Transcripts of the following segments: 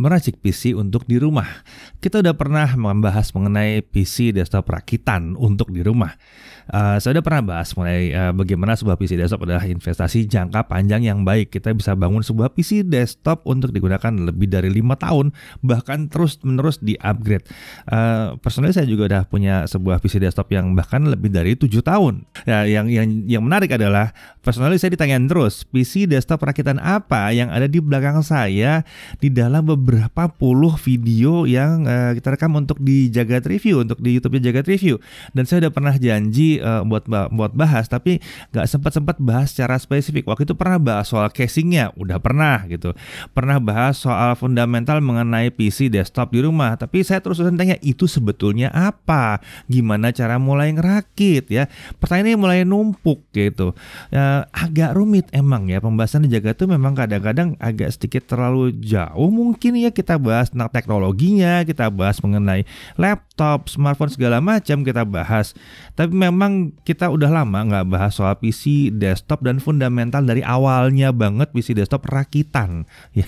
meracik PC untuk di rumah. Kita udah pernah membahas mengenai PC desktop rakitan untuk di rumah. Uh, saya udah pernah bahas mengenai uh, bagaimana sebuah PC desktop adalah investasi jangka panjang yang baik. Kita bisa bangun sebuah PC desktop untuk digunakan lebih dari lima tahun, bahkan terus-menerus di-upgrade. Uh, personally saya juga udah punya sebuah PC desktop yang bahkan lebih dari tujuh tahun. Ya, yang yang yang menarik adalah personally saya ditanyain terus, PC desktop rakitan apa yang ada di belakang saya di dalam beberapa berapa puluh video yang uh, kita rekam untuk di Jagat Review, untuk di YouTube Jagat Review. Dan saya udah pernah janji uh, buat buat bahas, tapi nggak sempat sempat bahas secara spesifik. Waktu itu pernah bahas soal casingnya, udah pernah gitu. Pernah bahas soal fundamental mengenai PC desktop di rumah, tapi saya terus terusan tanya itu sebetulnya apa, gimana cara mulai ngerakit ya. pertanyaan ini mulai numpuk gitu. Uh, agak rumit emang ya pembahasan di Jagat itu memang kadang-kadang agak sedikit terlalu jauh mungkin ya kita bahas tentang teknologinya, kita bahas mengenai laptop, smartphone segala macam kita bahas. Tapi memang kita udah lama nggak bahas soal PC desktop dan fundamental dari awalnya banget PC desktop rakitan. Ya,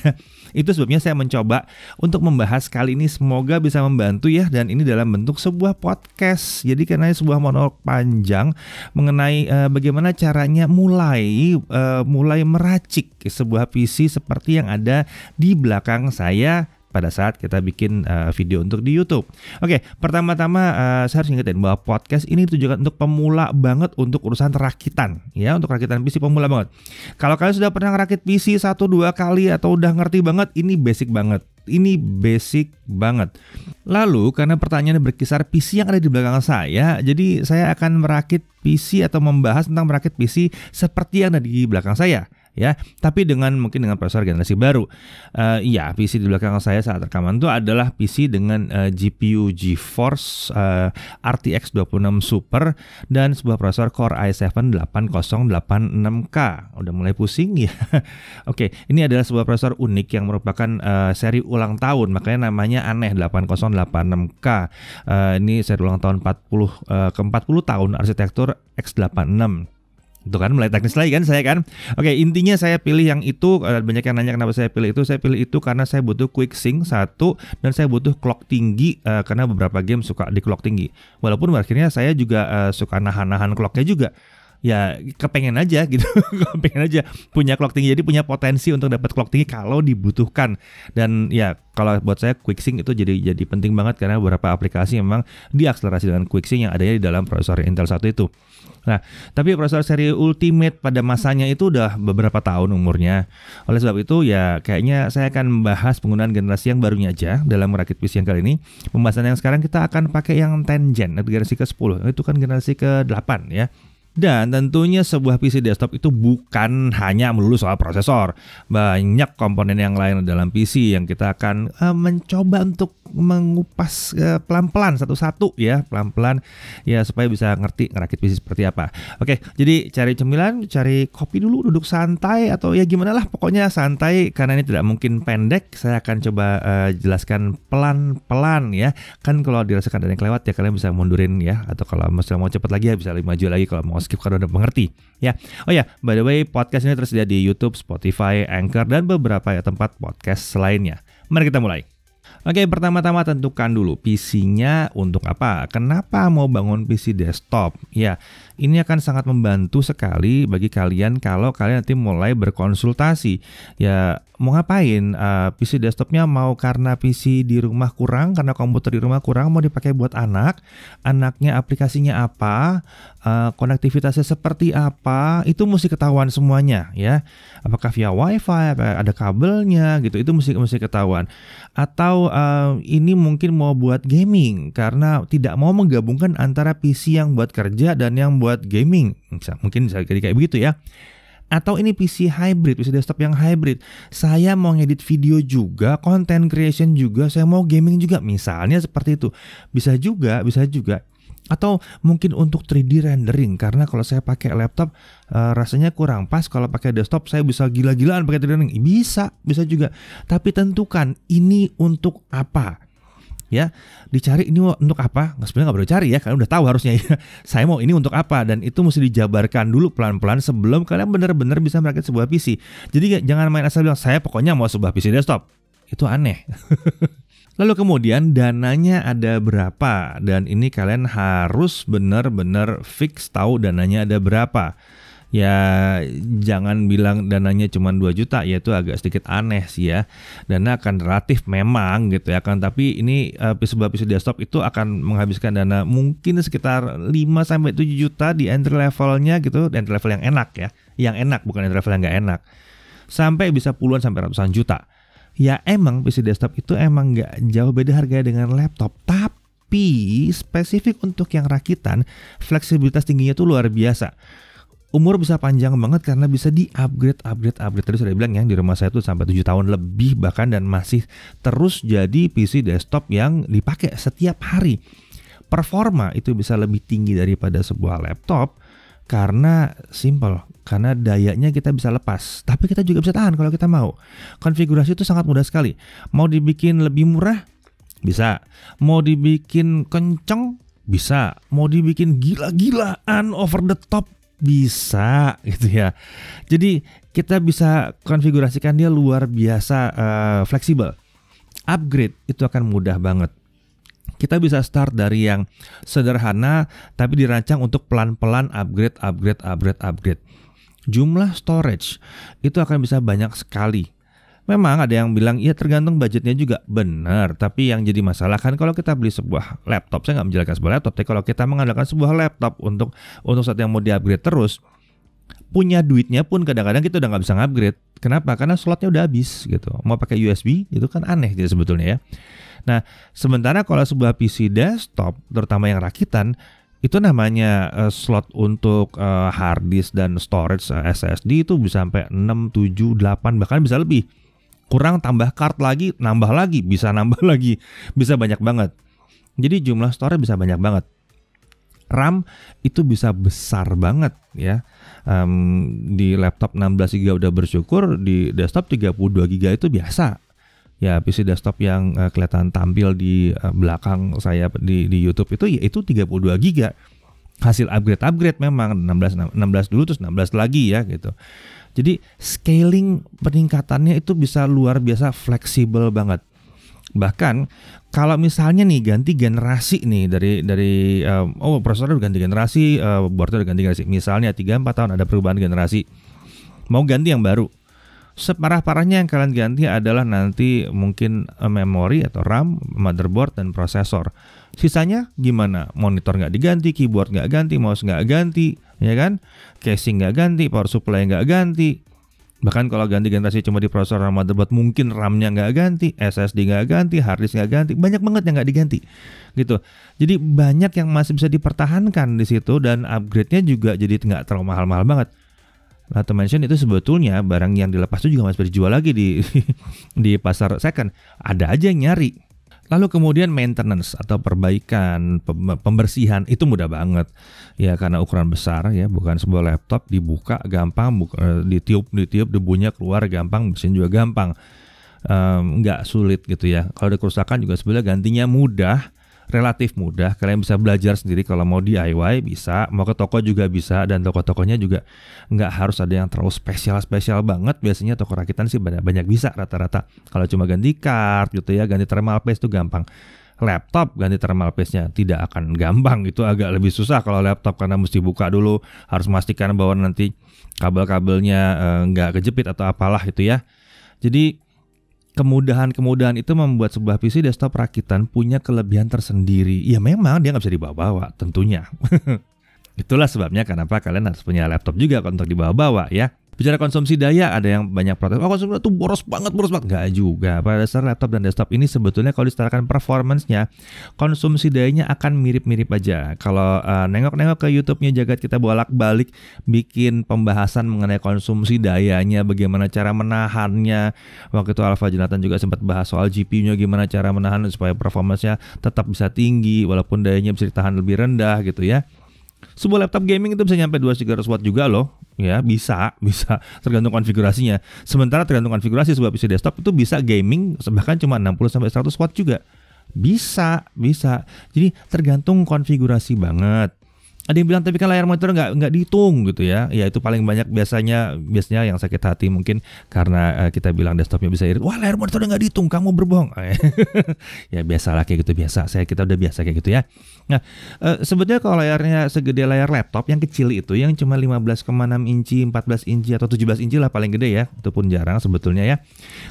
itu sebabnya saya mencoba untuk membahas kali ini semoga bisa membantu ya dan ini dalam bentuk sebuah podcast. Jadi karena sebuah monolog panjang mengenai uh, bagaimana caranya mulai uh, mulai meracik sebuah PC seperti yang ada di belakang saya saya pada saat kita bikin uh, video untuk di YouTube. Oke, okay, pertama-tama uh, saya harus ingetin bahwa podcast ini ditujukan untuk pemula banget untuk urusan rakitan, ya, untuk rakitan PC pemula banget. Kalau kalian sudah pernah ngerakit PC satu dua kali atau udah ngerti banget, ini basic banget. Ini basic banget. Lalu karena pertanyaan berkisar PC yang ada di belakang saya, jadi saya akan merakit PC atau membahas tentang merakit PC seperti yang ada di belakang saya ya tapi dengan mungkin dengan prosesor generasi baru uh, ya PC di belakang saya saat rekaman itu adalah PC dengan uh, eh, GPU GeForce uh, eh, RTX 26 Super dan sebuah prosesor Core i7 8086K udah mulai pusing ya oke okay, ini adalah sebuah prosesor unik yang merupakan uh, seri ulang tahun makanya namanya aneh 8086K uh, ini seri ulang tahun 40 uh, ke 40 tahun arsitektur x86 itu kan mulai teknis lagi kan saya kan. Oke, intinya saya pilih yang itu eh, banyak yang nanya kenapa saya pilih itu. Saya pilih itu karena saya butuh quick sync satu dan saya butuh clock tinggi uh, karena beberapa game suka di clock tinggi. Walaupun akhirnya saya juga eh, suka nahan-nahan clocknya juga ya kepengen aja gitu kepengen aja punya clock tinggi jadi punya potensi untuk dapat clock tinggi kalau dibutuhkan dan ya kalau buat saya quick sync itu jadi jadi penting banget karena beberapa aplikasi memang diakselerasi dengan quick sync yang adanya di dalam prosesor Intel satu itu Nah, tapi prosesor seri Ultimate pada masanya itu udah beberapa tahun umurnya. Oleh sebab itu ya kayaknya saya akan membahas penggunaan generasi yang barunya aja dalam merakit PC yang kali ini. Pembahasan yang sekarang kita akan pakai yang Tengen, generasi ke-10. Itu kan generasi ke-8 ya. Dan tentunya sebuah PC desktop itu bukan hanya melulu soal prosesor. Banyak komponen yang lain dalam PC yang kita akan eh, mencoba untuk mengupas eh, pelan-pelan satu-satu ya, pelan-pelan ya supaya bisa ngerti ngerakit PC seperti apa. Oke, jadi cari cemilan, cari kopi dulu, duduk santai atau ya gimana lah pokoknya santai karena ini tidak mungkin pendek. Saya akan coba uh, jelaskan pelan-pelan ya. Kan kalau dirasakan ada yang kelewat ya kalian bisa mundurin ya atau kalau misalnya mau cepat lagi ya bisa maju lagi kalau mau skip karena udah mengerti ya. Oh ya, by the way podcast ini tersedia di YouTube, Spotify, Anchor dan beberapa ya tempat podcast lainnya. Mari kita mulai. Oke, pertama-tama tentukan dulu PC-nya untuk apa. Kenapa mau bangun PC desktop? Ya, ini akan sangat membantu sekali bagi kalian kalau kalian nanti mulai berkonsultasi. Ya mau ngapain? Uh, ah, PC desktopnya mau karena PC di rumah kurang, karena komputer di rumah kurang, mau dipakai buat anak. Anaknya aplikasinya apa? Uh, konektivitasnya seperti apa? Itu mesti ketahuan semuanya ya. Apakah via WiFi? Apakah ada kabelnya? Gitu. Itu mesti mesti ketahuan. Atau uh, ini mungkin mau buat gaming karena tidak mau menggabungkan antara PC yang buat kerja dan yang buat gaming. mungkin bisa jadi kayak begitu ya. Atau ini PC hybrid, PC desktop yang hybrid. Saya mau ngedit video juga, content creation juga, saya mau gaming juga. Misalnya seperti itu. Bisa juga, bisa juga atau mungkin untuk 3D rendering karena kalau saya pakai laptop eh, rasanya kurang pas kalau pakai desktop saya bisa gila-gilaan pakai 3D rendering bisa bisa juga tapi tentukan ini untuk apa ya dicari ini untuk apa nggak sebenarnya nggak perlu cari ya kalian udah tahu harusnya ya saya mau ini untuk apa dan itu mesti dijabarkan dulu pelan-pelan sebelum kalian benar-benar bisa merakit sebuah PC jadi jangan main asal bilang saya pokoknya mau sebuah PC desktop itu aneh Lalu kemudian dananya ada berapa dan ini kalian harus benar-benar fix tahu dananya ada berapa ya jangan bilang dananya cuma 2 juta ya itu agak sedikit aneh sih ya. Dana akan relatif memang gitu ya kan tapi ini uh, sebuah PC desktop itu akan menghabiskan dana mungkin sekitar 5 sampai 7 juta di entry levelnya gitu, di entry level yang enak ya. Yang enak bukan entry level yang nggak enak. Sampai bisa puluhan sampai ratusan juta. Ya emang PC desktop itu emang nggak jauh beda harganya dengan laptop, tapi tapi spesifik untuk yang rakitan, fleksibilitas tingginya tuh luar biasa umur bisa panjang banget karena bisa di upgrade upgrade upgrade tadi sudah bilang yang di rumah saya tuh sampai 7 tahun lebih bahkan dan masih terus jadi PC desktop yang dipakai setiap hari performa itu bisa lebih tinggi daripada sebuah laptop karena simple karena dayanya kita bisa lepas tapi kita juga bisa tahan kalau kita mau konfigurasi itu sangat mudah sekali mau dibikin lebih murah bisa mau dibikin kenceng bisa mau dibikin gila-gilaan over the top bisa gitu ya. Jadi kita bisa konfigurasikan dia luar biasa uh, fleksibel. Upgrade itu akan mudah banget. Kita bisa start dari yang sederhana tapi dirancang untuk pelan-pelan upgrade, upgrade, upgrade, upgrade. Jumlah storage itu akan bisa banyak sekali Memang ada yang bilang ya tergantung budgetnya juga benar, tapi yang jadi masalah kan kalau kita beli sebuah laptop, saya nggak menjelaskan sebuah laptop, tapi kalau kita mengandalkan sebuah laptop untuk untuk saat yang mau diupgrade terus, punya duitnya pun kadang-kadang kita udah nggak bisa upgrade. Kenapa? Karena slotnya udah habis gitu. Mau pakai USB itu kan aneh jadi gitu sebetulnya ya. Nah, sementara kalau sebuah PC desktop, terutama yang rakitan, itu namanya eh, slot untuk eh, hard disk dan storage eh, SSD itu bisa sampai 6, 7, 8 bahkan bisa lebih kurang tambah card lagi, nambah lagi, bisa nambah lagi, bisa banyak banget. Jadi jumlah store bisa banyak banget. RAM itu bisa besar banget ya. Um, di laptop 16 GB udah bersyukur, di desktop 32 GB itu biasa. Ya PC desktop yang uh, kelihatan tampil di uh, belakang saya di, di YouTube itu yaitu 32 GB. Hasil upgrade-upgrade memang 16 16 dulu terus 16 lagi ya gitu. Jadi scaling peningkatannya itu bisa luar biasa fleksibel banget. Bahkan kalau misalnya nih ganti generasi nih dari dari um, oh prosesor ganti generasi, uh, eh, border ganti generasi. Misalnya 3 4 tahun ada perubahan generasi. Mau ganti yang baru. Separah-parahnya yang kalian ganti adalah nanti mungkin eh, memori atau RAM, motherboard, dan prosesor. Sisanya gimana? Monitor nggak diganti, keyboard nggak ganti, mouse nggak ganti, ya kan? Casing nggak ganti, power supply nggak ganti. Bahkan kalau ganti generasi cuma di prosesor RAM motherboard, mungkin RAM-nya nggak ganti, SSD nggak ganti, hard disk nggak ganti. Banyak banget yang nggak diganti, gitu. Jadi banyak yang masih bisa dipertahankan di situ dan upgrade-nya juga jadi nggak terlalu mahal-mahal banget Nah, to mention itu sebetulnya barang yang dilepas itu juga masih berjual lagi di di pasar second. Ada aja yang nyari. Lalu kemudian maintenance atau perbaikan, pembersihan itu mudah banget. Ya karena ukuran besar ya, bukan sebuah laptop dibuka gampang, buka, eh, ditiup ditiup debunya keluar gampang, mesin juga gampang. nggak um, sulit gitu ya. Kalau ada kerusakan juga sebenarnya gantinya mudah relatif mudah. Kalian bisa belajar sendiri kalau mau DIY bisa, mau ke toko juga bisa dan toko-tokonya juga nggak harus ada yang terlalu spesial-spesial banget. Biasanya toko rakitan sih banyak banyak bisa rata-rata. Kalau cuma ganti card gitu ya, ganti thermal paste itu gampang. Laptop ganti thermal paste-nya tidak akan gampang, itu agak lebih susah kalau laptop karena mesti buka dulu, harus memastikan bahwa nanti kabel-kabelnya eh, nggak eh, kejepit atau apalah itu ya. Jadi kemudahan-kemudahan itu membuat sebuah PC desktop rakitan punya kelebihan tersendiri. Ya memang dia nggak bisa dibawa-bawa tentunya. Itulah sebabnya kenapa kalian harus punya laptop juga untuk dibawa-bawa ya. Bicara konsumsi daya, ada yang banyak protes. Oh konsumsi itu boros banget, boros banget. Nggak juga. Pada dasar laptop dan desktop ini sebetulnya kalau disetarakan performance konsumsi dayanya akan mirip-mirip aja. Kalau uh, nengok-nengok ke YouTube-nya Jagat kita bolak-balik bikin pembahasan mengenai konsumsi dayanya, bagaimana cara menahannya. Waktu itu Alfa Jonathan juga sempat bahas soal GPU-nya gimana cara menahan supaya performance tetap bisa tinggi walaupun dayanya bisa ditahan lebih rendah gitu ya. Sebuah laptop gaming itu bisa nyampe 200-300 watt juga loh. Ya, bisa, bisa tergantung konfigurasinya. Sementara tergantung konfigurasi sebuah PC desktop itu bisa gaming bahkan cuma 60 sampai 100 watt juga. Bisa, bisa. Jadi tergantung konfigurasi banget ada yang bilang tapi kan layar monitor nggak nggak dihitung gitu ya ya itu paling banyak biasanya biasanya yang sakit hati mungkin karena uh, kita bilang desktopnya bisa irit wah layar monitor nggak dihitung kamu berbohong ya biasa lah kayak gitu biasa saya kita udah biasa kayak gitu ya nah uh, sebetulnya kalau layarnya segede layar laptop yang kecil itu yang cuma 15,6 inci 14 inci atau 17 inci lah paling gede ya itu pun jarang sebetulnya ya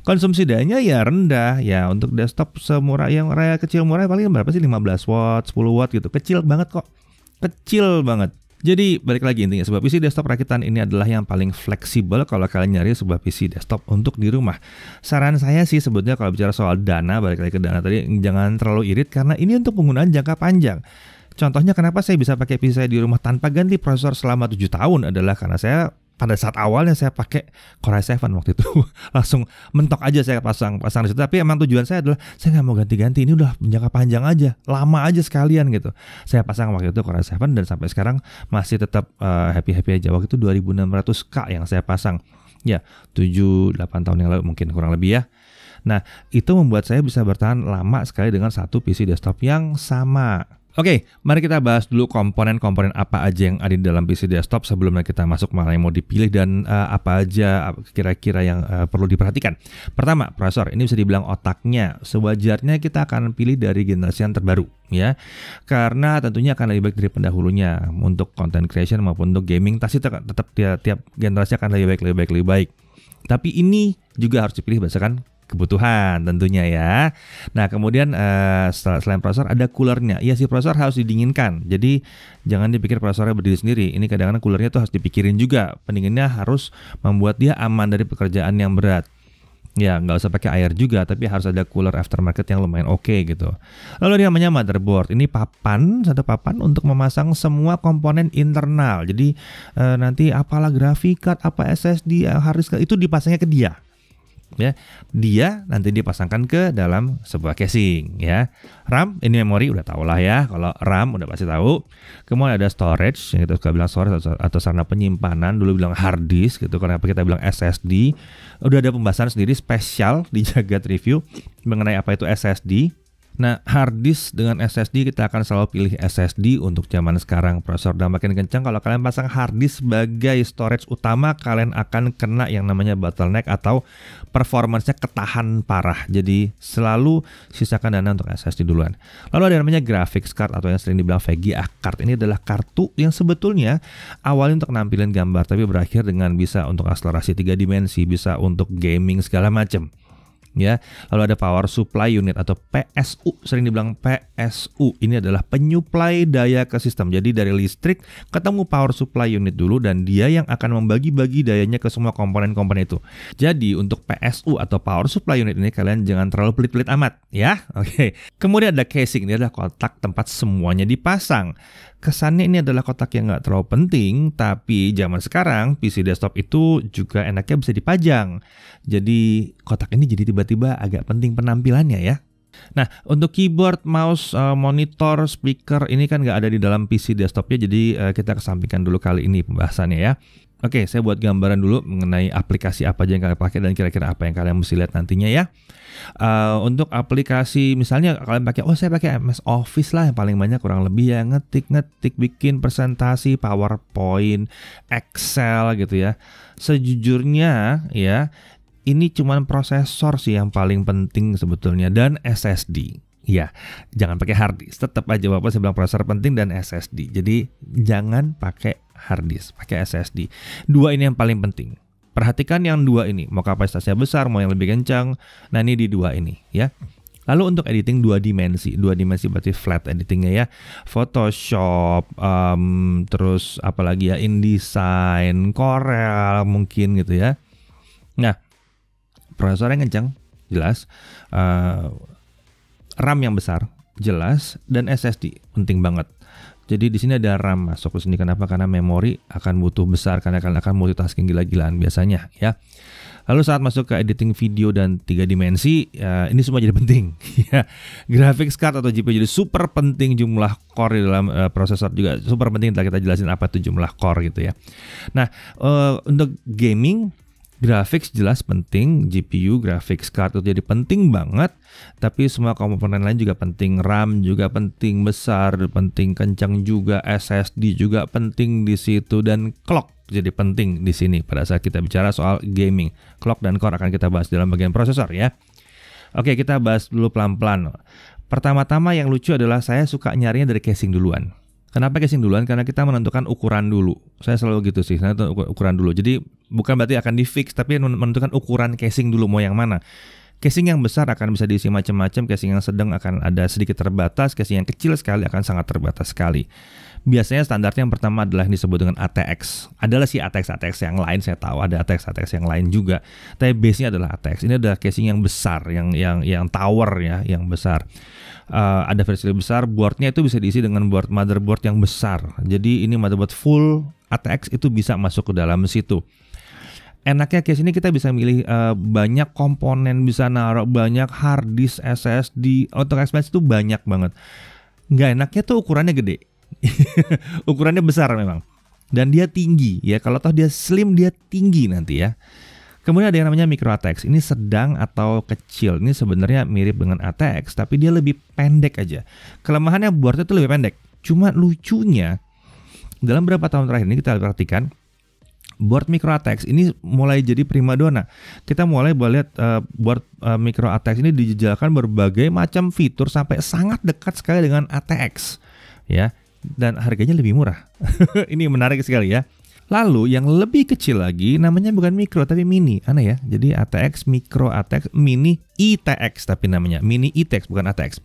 konsumsi dayanya ya rendah ya untuk desktop semurah yang raya kecil murah paling berapa sih 15 watt 10 watt gitu kecil banget kok kecil banget. Jadi balik lagi intinya sebuah PC desktop rakitan ini adalah yang paling fleksibel kalau kalian nyari sebuah PC desktop untuk di rumah. Saran saya sih sebetulnya kalau bicara soal dana balik lagi ke dana tadi jangan terlalu irit karena ini untuk penggunaan jangka panjang. Contohnya kenapa saya bisa pakai PC saya di rumah tanpa ganti prosesor selama 7 tahun adalah karena saya pada saat awalnya saya pakai Core i7 waktu itu langsung mentok aja saya pasang pasang di situ tapi emang tujuan saya adalah saya nggak mau ganti-ganti ini udah jangka panjang aja lama aja sekalian gitu saya pasang waktu itu Core i7 dan sampai sekarang masih tetap uh, eh, happy happy aja waktu itu 2600K yang saya pasang ya 7-8 tahun yang lalu mungkin kurang lebih ya nah itu membuat saya bisa bertahan lama sekali dengan satu PC desktop yang sama Oke, mari kita bahas dulu komponen-komponen apa aja yang ada di dalam PC desktop sebelumnya kita masuk mana yang mau dipilih dan uh, apa aja kira-kira yang uh, perlu diperhatikan. Pertama, prosesor. Ini bisa dibilang otaknya. Sewajarnya kita akan pilih dari generasi yang terbaru ya. Karena tentunya akan lebih baik dari pendahulunya untuk content creation maupun untuk gaming pasti tetap tiap, tiap generasi akan lebih baik, lebih baik, lebih baik. Tapi ini juga harus dipilih berdasarkan kebutuhan tentunya ya. Nah kemudian uh, selain prosesor ada coolernya. Iya si prosesor harus didinginkan. Jadi jangan dipikir prosesornya berdiri sendiri. Ini kadang-kadang coolernya tuh harus dipikirin juga. Pendinginnya harus membuat dia aman dari pekerjaan yang berat. Ya nggak usah pakai air juga, tapi harus ada cooler aftermarket yang lumayan oke okay, gitu. Lalu dia namanya motherboard. Ini papan, satu papan untuk memasang semua komponen internal. Jadi eh, nanti apalah grafik card, apa SSD, hard itu dipasangnya ke dia ya dia nanti dipasangkan ke dalam sebuah casing ya RAM ini memori udah tau lah ya kalau RAM udah pasti tahu kemudian ada storage yang kita suka bilang storage atau, atau sarana penyimpanan dulu bilang hard disk gitu karena kita bilang SSD udah ada pembahasan sendiri spesial di Jagat Review mengenai apa itu SSD Nah, hard disk dengan SSD kita akan selalu pilih SSD untuk zaman sekarang. Prosesor udah makin kencang. Kalau kalian pasang hard disk sebagai storage utama, kalian akan kena yang namanya bottleneck atau performancenya ketahan parah. Jadi selalu sisakan dana untuk SSD duluan. Lalu ada yang namanya graphics card atau yang sering dibilang VGA card. Ini adalah kartu yang sebetulnya awalnya untuk nampilin gambar, tapi berakhir dengan bisa untuk akselerasi tiga dimensi, bisa untuk gaming segala macam ya. Lalu ada power supply unit atau PSU, sering dibilang PSU. Ini adalah penyuplai daya ke sistem. Jadi dari listrik ketemu power supply unit dulu dan dia yang akan membagi-bagi dayanya ke semua komponen-komponen itu. Jadi untuk PSU atau power supply unit ini kalian jangan terlalu pelit-pelit amat ya. Oke. Kemudian ada casing, ini adalah kotak tempat semuanya dipasang. Kesannya ini adalah kotak yang nggak terlalu penting, tapi zaman sekarang PC desktop itu juga enaknya bisa dipajang. Jadi kotak ini jadi tiba-tiba agak penting penampilannya ya. Nah, untuk keyboard, mouse, eh, monitor, speaker ini kan nggak ada di dalam PC desktopnya, jadi eh, kita kesampingkan dulu kali ini pembahasannya ya. Oke, saya buat gambaran dulu mengenai aplikasi apa aja yang kalian pakai dan kira-kira apa yang kalian mesti lihat nantinya ya. Uh, untuk aplikasi misalnya kalian pakai, oh saya pakai MS Office lah yang paling banyak kurang lebih ya ngetik-ngetik bikin presentasi, PowerPoint, Excel gitu ya. Sejujurnya ya ini cuman prosesor sih yang paling penting sebetulnya dan SSD. Ya, jangan pakai hard disk. Tetap aja Bapak saya bilang prosesor penting dan SSD. Jadi jangan pakai hard disk, pakai SSD. Dua ini yang paling penting. Perhatikan yang dua ini, mau kapasitasnya besar, mau yang lebih kencang. Nah, ini di dua ini ya. Lalu untuk editing dua dimensi, dua dimensi berarti flat editingnya ya, Photoshop, um, terus apalagi ya InDesign, Corel mungkin gitu ya. Nah, Prosesor yang kencang, jelas. Uh, RAM yang besar, jelas. Dan SSD, penting banget. Jadi di sini ada RAM masuk ke sini kenapa? Karena memori akan butuh besar karena akan akan multitasking gila-gilaan biasanya ya. Lalu saat masuk ke editing video dan tiga dimensi, ya, ini semua jadi penting. ya, graphics card atau GPU jadi super penting jumlah core di dalam uh, prosesor juga super penting. Kita kita jelasin apa itu jumlah core gitu ya. Nah uh, untuk gaming Graphics jelas penting, GPU, graphics card itu jadi penting banget, tapi semua komponen lain juga penting, RAM juga penting besar, penting kencang juga, SSD juga penting di situ dan clock jadi penting di sini pada saat kita bicara soal gaming. Clock dan core akan kita bahas dalam bagian prosesor ya. Oke, kita bahas dulu pelan-pelan. Pertama-tama yang lucu adalah saya suka nyarinya dari casing duluan. Kenapa casing duluan? Karena kita menentukan ukuran dulu. Saya selalu gitu sih, saya ukuran dulu. Jadi bukan berarti akan di fix, tapi menentukan ukuran casing dulu mau yang mana. Casing yang besar akan bisa diisi macam-macam, casing yang sedang akan ada sedikit terbatas, casing yang kecil sekali akan sangat terbatas sekali biasanya standarnya yang pertama adalah yang disebut dengan ATX. Adalah si ATX-ATX yang lain saya tahu ada ATX-ATX yang lain juga. Tapi base-nya adalah ATX. Ini adalah casing yang besar, yang yang yang tower ya, yang besar. Uh, ada versi lebih besar, boardnya itu bisa diisi dengan board motherboard yang besar. Jadi ini motherboard full ATX itu bisa masuk ke dalam situ enaknya case ini kita bisa milih uh, banyak komponen bisa naruh banyak hard disk SSD auto expansion itu banyak banget nggak enaknya tuh ukurannya gede Ukurannya besar memang. Dan dia tinggi ya. Kalau toh dia slim dia tinggi nanti ya. Kemudian ada yang namanya micro ATX. Ini sedang atau kecil. Ini sebenarnya mirip dengan ATX, tapi dia lebih pendek aja. Kelemahannya buatnya itu lebih pendek. Cuma lucunya, dalam beberapa tahun terakhir ini kita perhatikan, board micro ATX ini mulai jadi primadona. Kita mulai boleh lihat uh, eh, board uh, eh, micro ATX ini dijajalkan berbagai macam fitur sampai sangat dekat sekali dengan ATX. Ya, dan harganya lebih murah. ini menarik sekali ya. Lalu yang lebih kecil lagi namanya bukan mikro tapi mini. Aneh ya. Jadi ATX mikro ATX mini ITX tapi namanya. Mini ITX bukan ATX.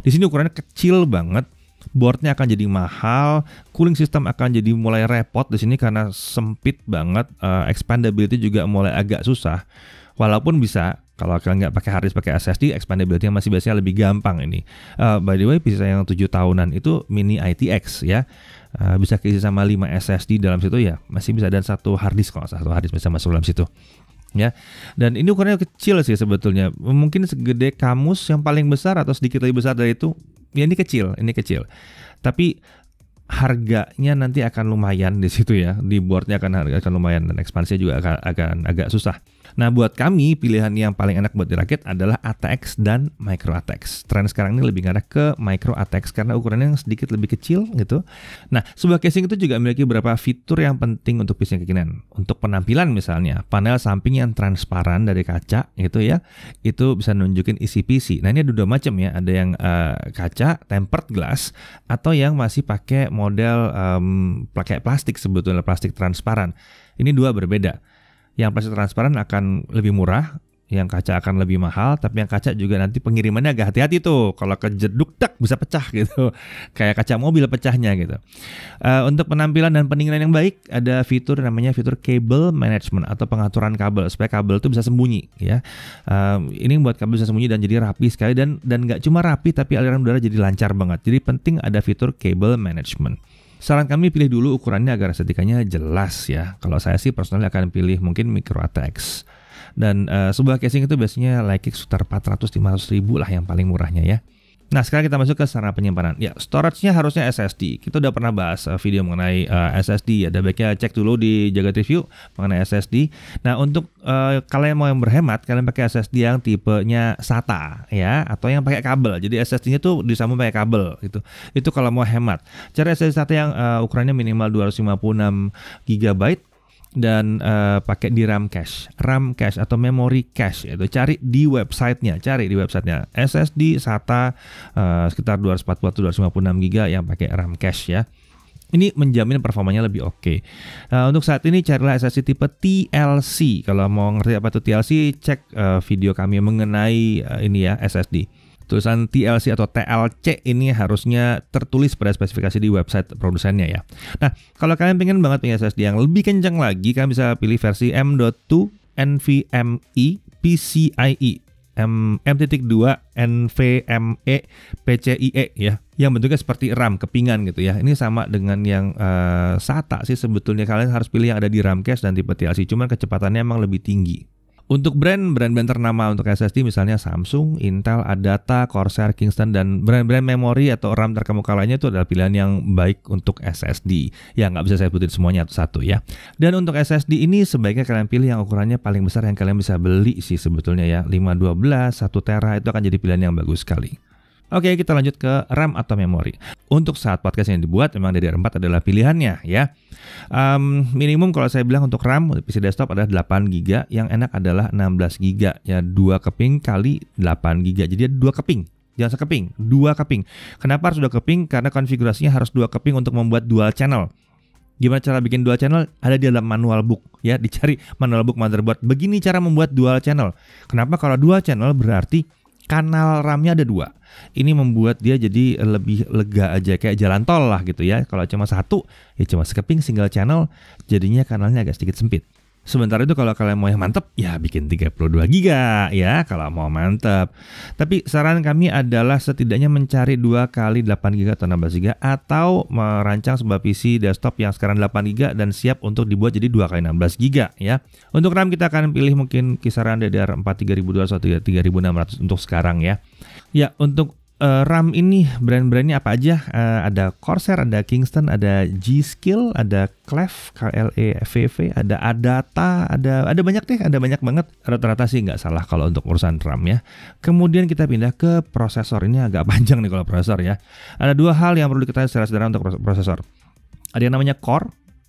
Di sini ukurannya kecil banget. Boardnya akan jadi mahal, cooling system akan jadi mulai repot di sini karena sempit banget, uh, expandability juga mulai agak susah. Walaupun bisa kalau kalian nggak pakai hard pakai SSD, expandability-nya masih biasanya lebih gampang ini. Uh, by the way, bisa yang tujuh tahunan itu mini ITX ya. Uh, bisa keisi sama 5 SSD dalam situ ya. Masih bisa dan satu hard disk kalau satu hard disk bisa masuk dalam situ ya. Dan ini ukurannya kecil sih sebetulnya. Mungkin segede kamus yang paling besar atau sedikit lebih besar dari itu. Ya ini kecil, ini kecil. Tapi harganya nanti akan lumayan di situ ya. Di boardnya akan harga akan lumayan dan ekspansinya juga akan, akan agak susah. Nah, buat kami pilihan yang paling enak buat dirakit adalah ATX dan Micro ATX. Tren sekarang ini lebih ngarah ke Micro ATX karena ukurannya yang sedikit lebih kecil gitu. Nah, sebuah casing itu juga memiliki beberapa fitur yang penting untuk PC kekinian. Untuk penampilan misalnya, panel samping yang transparan dari kaca gitu ya, itu bisa nunjukin isi PC. Nah, ini ada dua macam ya, ada yang uh, kaca tempered glass atau yang masih pakai model um, pakai plastik sebetulnya plastik transparan. Ini dua berbeda. Yang plastik transparan akan lebih murah, yang kaca akan lebih mahal, tapi yang kaca juga nanti pengirimannya agak hati-hati tuh. Kalau kejeduk tak bisa pecah gitu. Kayak kaca mobil pecahnya gitu. Uh, untuk penampilan dan pendinginan yang baik ada fitur namanya fitur cable management atau pengaturan kabel supaya kabel itu bisa sembunyi ya. Uh, ini buat kabel bisa sembunyi dan jadi rapi sekali dan dan nggak cuma rapi tapi aliran udara jadi lancar banget. Jadi penting ada fitur cable management. Saran kami pilih dulu ukurannya agar estetikanya jelas ya. Kalau saya sih personalnya akan pilih mungkin micro ATX. Dan uh, sebuah casing itu biasanya like sekitar 400-500 ribu lah yang paling murahnya ya. Nah, sekarang kita masuk ke sarana penyimpanan. Ya, storage-nya harusnya SSD. Kita udah pernah bahas eh, video mengenai uh, eh, SSD. Ada ya, baiknya cek dulu di Jagat Review mengenai SSD. Nah, untuk uh, kalian mau yang berhemat, kalian pakai SSD yang tipenya SATA ya atau yang pakai kabel. Jadi SSD-nya tuh disambung pakai kabel gitu. Itu kalau mau hemat. Cara SSD SATA yang uh, ukurannya minimal 256 GB dan uh, pakai di RAM cache, RAM cache atau memory cache yaitu cari di websitenya, cari di websitenya SSD SATA uh, sekitar 240 256 GB yang pakai RAM cache ya. Ini menjamin performanya lebih oke. Okay. Nah, eh, untuk saat ini carilah SSD tipe TLC. Kalau mau ngerti apa itu TLC, cek uh, video kami mengenai uh, ini ya SSD. Tulisan TLC atau TLC ini harusnya tertulis pada spesifikasi di website produsennya ya. Nah, kalau kalian pengen banget punya SSD yang lebih kencang lagi, kalian bisa pilih versi M.2 NVMe PCIe M M.2 NVMe PCIe ya yang bentuknya seperti RAM kepingan gitu ya. Ini sama dengan yang uh, SATA sih sebetulnya kalian harus pilih yang ada di RAM case dan tipe TLC cuman kecepatannya emang lebih tinggi. Untuk brand-brand ternama untuk SSD misalnya Samsung, Intel, Adata, Corsair, Kingston dan brand-brand memori atau RAM terkemuka lainnya itu adalah pilihan yang baik untuk SSD. Ya nggak bisa saya sebutin semuanya satu-satu ya. Dan untuk SSD ini sebaiknya kalian pilih yang ukurannya paling besar yang kalian bisa beli sih sebetulnya ya. 512, 1 tera itu akan jadi pilihan yang bagus sekali. Oke, kita lanjut ke RAM atau memori. Untuk saat podcast yang dibuat, memang DDR4 adalah pilihannya ya. Um, minimum kalau saya bilang untuk RAM untuk PC desktop adalah 8 GB, yang enak adalah 16 GB ya, 2 keping kali 8 GB. Jadi 2 keping jangan sekeping, dua keping. Kenapa harus dua keping? Karena konfigurasinya harus dua keping untuk membuat dual channel. Gimana cara bikin dual channel? Ada di dalam manual book ya, dicari manual book motherboard. Begini cara membuat dual channel. Kenapa kalau dual channel berarti kanal ramnya ada dua. Ini membuat dia jadi lebih lega aja kayak jalan tol lah gitu ya. Kalau cuma satu ya cuma skipping single channel jadinya kanalnya agak sedikit sempit. Sementara itu kalau kalian mau yang mantep ya bikin 32 giga ya kalau mau mantep. Tapi saran kami adalah setidaknya mencari 2 kali 8 giga atau 16 giga atau merancang sebuah PC desktop yang sekarang 8 giga dan siap untuk dibuat jadi 2 kali 16 giga ya. Untuk RAM kita akan pilih mungkin kisaran DDR4 3200 atau 3600 untuk sekarang ya. Ya, untuk uh, RAM ini brand-brandnya apa aja? Uh, ada Corsair, ada Kingston, ada G-Skill, ada Clef, k l e, e V, ada Adata, ada ada banyak deh, ada banyak banget. Rata-rata sih nggak salah kalau untuk urusan RAM ya. Kemudian kita pindah ke prosesor. Ini agak panjang nih kalau prosesor ya. Ada dua hal yang perlu kita secara sederhana untuk prosesor. Ada yang namanya core,